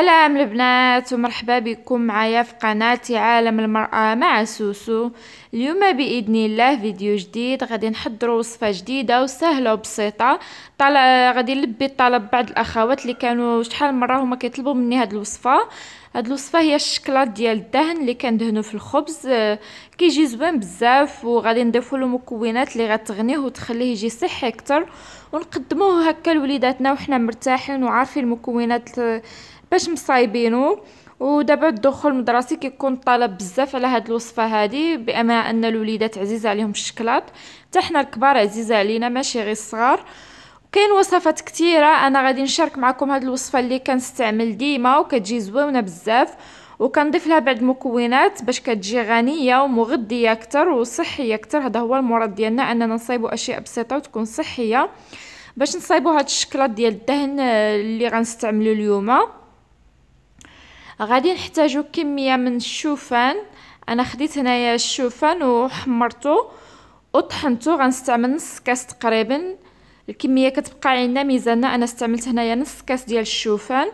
سلام البنات ومرحبا بكم معايا في قناتي عالم المرأة مع سوسو اليوم بإذن الله فيديو جديد غادي نحضروا وصفة جديدة وسهلة وبسيطة طال... غادي نلبي طلب بعض الأخوات اللي كانوا شحال مرة هما كيطلبوا مني هاد الوصفة هاد الوصفة هي الشكلاط ديال الدهن اللي كندهنو في الخبز كيجي زوين بزاف وغادي نضيفوا له مكونات اللي غتغنيه وتخليه يجي صحي اكثر ونقدموه هكا لوليداتنا وحنا مرتاحين وعارفين المكونات باش مصايبينو ودابا الدخول المدرسي كيكون الطلب بزاف على هاد الوصفه هادي بما ان الوليدات عزيزه عليهم الشكلاط حتى حنا الكبار عزيزه علينا ماشي غير الصغار كاين وصفات كثيره انا غادي نشارك معكم هاد الوصفه اللي كنستعمل ديما وكتجي زوينه بزاف وكنضيف لها بعض المكونات باش كتجي غنيه ومغذيه اكثر وصحيه اكثر هذا هو المراد ديالنا اننا نصايبو اشياء بسيطه وتكون صحيه باش نصايبو هاد الشكلاط ديال الدهن آه، اللي غنستعملو اليوم غادي نحتاجو كميه من الشوفان انا خديت هنايا الشوفان وحمرته وطحنته غنستعمل نص كاس تقريبا الكميه كتبقى عندنا ميزاننا انا استعملت هنايا نص كاس ديال الشوفان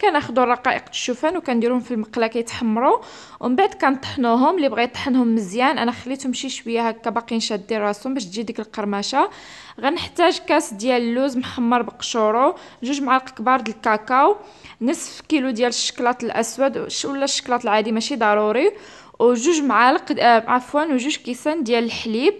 كناخذوا رقائق الشوفان وكنديرهم في المقله كيتحمروا ومن بعد كنطحنوهم اللي بغى يطحنهم مزيان انا خليتهم شي شويه هكا باقيين شادين راسهم باش تجي ديك القرمشه غنحتاج كاس ديال اللوز محمر بقشورو جوج معالق كبار ديال الكاكاو نصف كيلو ديال الشكلاط الاسود ولا الشكلاط العادي ماشي ضروري وجوج معالق آه، عفوا وجوج كيسان ديال الحليب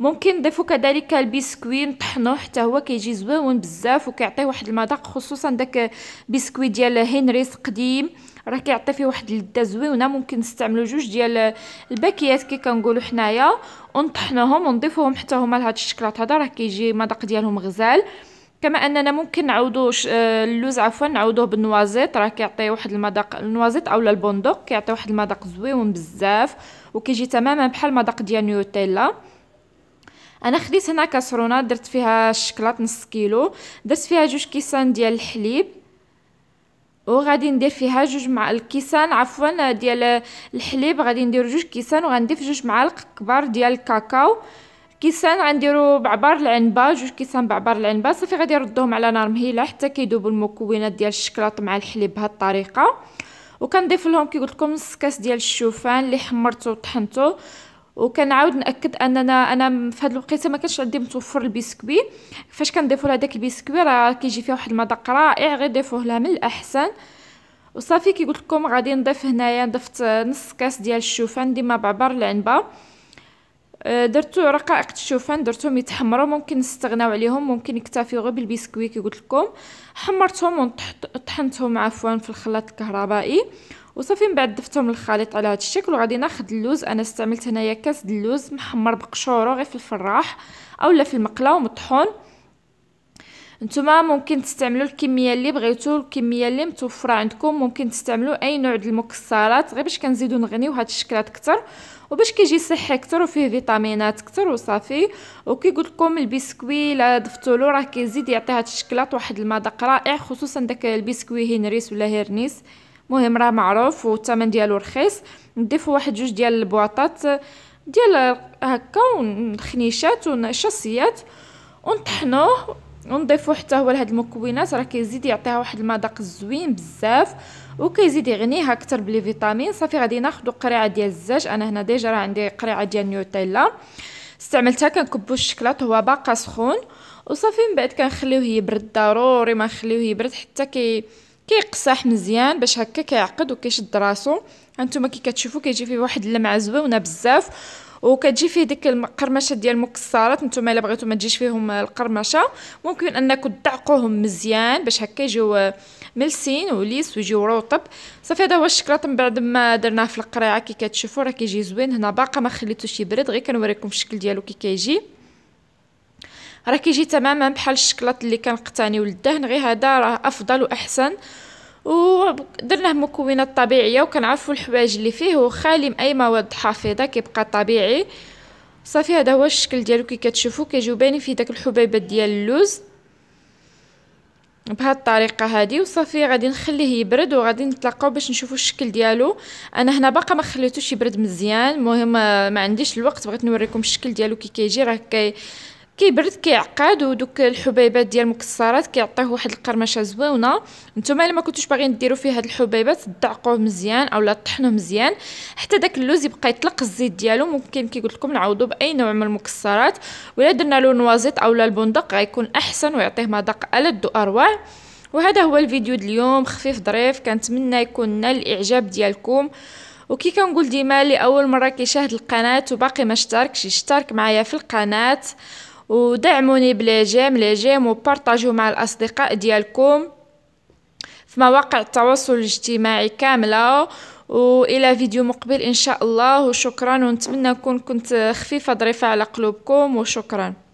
ممكن نضيفو كذلك البسكوي نطحنوه حتى هو كيجي زوين بزاف وكيعطيه واحد المذاق خصوصا داك بسكوي ديال هنريس قديم راه كيعطي فيه واحد اللذه زويونه ممكن نستعملو جوج ديال الباكيات كي كنقولو حنايا ونطحنوهم ونضيفوهم حتى هما لهاد الشكلاط هذا راه كيجي مذاق ديالهم غزال كما اننا ممكن نعوضو آه، اللوز عفوا نعوضوه بالنوازيط راه كيعطي واحد المذاق النوازيت اولا البندق كيعطي واحد المذاق زويون بزاف وكيجي تماما بحال المذاق ديال نيوتيلا انا خديت هنا كاسرونه درت فيها الشكلاط نص كيلو درت فيها جوج كيسان ديال الحليب وغادي ندير فيها جوج مع الكيسان عفوا ديال الحليب غادي ندير جوج كيسان وغنضيف جوج معالق كبار ديال الكاكاو كيسان غنديرو بعبار العنبه جوج كيسان بعبار العنبه صافي غادي نردهم على نار مهيله حتى كيذوبوا المكونات ديال الشكلاط مع الحليب بهذه الطريقه وكنضيف لهم كي قلت لكم نص كاس ديال الشوفان اللي حمرته وطحنته وكنعاود ناكد اننا انا في هذه الوقيته ما كانش عندي متوفر البسكوي فاش كنضيفوا لهداك البسكوي راه كيجي فيه واحد المذاق رائع غير ضيفوه لها من الاحسن وصافي كي قلت لكم غادي نضيف هنايا ضفت نص كاس ديال الشوفان ديما بعبر العنبه أه، درتو رقائق الشوفان درتهم يتحمروا ممكن نستغناو عليهم ممكن يكتفيو غير بالبسكوي كي قلت لكم حمرتهم وطحنتهم عفوا في الخلاط الكهربائي وصافي من بعد ضفتهم للخليط على هذا الشكل وغادي ناخذ اللوز انا استعملت هنايا كاس اللوز محمر بقشورو غير في الفراح اولا في المقله ومطحون نتوما ممكن تستعملوا الكميه اللي بغيتو الكميه اللي متوفره عندكم ممكن تستعملوا اي نوع د المكسرات غير باش كنزيدو نغنيو هاد الشكلات اكثر وباش كيجي صحي اكثر وفيه فيتامينات اكثر وصافي وكي قلت لكم البسكوي الا ضفتوا له راه كيزيد يعطي هاد الشكلات واحد المذاق رائع خصوصا داك البسكوي هنريس ولا هيرنيس مهم راه معروف والثمن ديالو رخيص نضيفو واحد جوج ديال البواطات آه، ديال هكا الخنيشات ونشاصيات ونطحنوه ونضيفو حتى هو لهاد المكونات راه كيزيد يعطيها واحد المذاق زوين بزاف وكيزيد يغنيها اكثر بلي فيتامين صافي غادي ناخذ قريعه ديال الزاج انا هنا ديجا راه عندي قريعه ديال نيوتيلا استعملتها كنكبو الشكلاط هو باقا سخون وصافي من بعد كنخليوه يبرد ضروري ما نخليوه يبرد حتى كي كيقصح مزيان باش هكا كيعقد وكيشد راسو هانتوما كي كتشوفوا كيجي فيه واحد اللمعه زويونه بزاف وكتجي فيه ديك القرمشه ديال المكسرات نتوما الا بغيتو ما تجيش فيهم القرمشه ممكن انكم تعقوهم مزيان باش هكا يجيو آه، ملسين وليس ويجيو روطب صافي هذا هو الشكلاط من بعد ما درناه في القريعه كي كتشوفوا راه كيجي زوين هنا باقا ما خليتوش يبرد غير كنوريكم الشكل ديالو كي كيجي راه كيجي تماما بحال الشكلاط اللي كنقتنيو للدهن غير هذا راه افضل واحسن ودرناه مكونات طبيعيه وكنعرفوا الحوايج اللي فيه وخالي من اي مواد حافظه كيبقى طبيعي صافي هذا هو الشكل ديالو كي كتشوفوا كيجيو باينين فيه داك الحبيبات ديال اللوز بهاد الطريقه هذه وصافي غادي نخليه يبرد وغادي نتلاقاو باش نشوفوا الشكل ديالو انا هنا باقا ما خليتوش يبرد مزيان المهم آه، ما عنديش الوقت بغيت نوريكم الشكل ديالو كي كيجي راه كي كيبرد كيعقد ودوك الحبيبات ديال المكسرات كيعطيه واحد القرمشه زويونه نتوما الا ما كنتوش باغيين ديروا فيه هاد الحبيبات دعقوه مزيان اولا طحنوه مزيان حتى داك اللوز يبقى يطلق الزيت ديالو ممكن كي قلت لكم نعوضوا باي نوع من المكسرات ولا درنا له نوازيت اولا البندق غيكون احسن ويعطيه مذاق الد واروع وهذا هو الفيديو اليوم خفيف ظريف كنتمنى يكون نال الاعجاب ديالكم وكي كنقول ديما لاول مره كيشاهد القناه وباقي ما اشتركش يشترك معايا في القناه ودعموني بلي جيم لي جيم وبارطاجيو مع الاصدقاء ديالكم في مواقع التواصل الاجتماعي كامله والى فيديو مقبل ان شاء الله وشكرا ونتمنى نكون كنت خفيفه ظريفه على قلوبكم وشكرا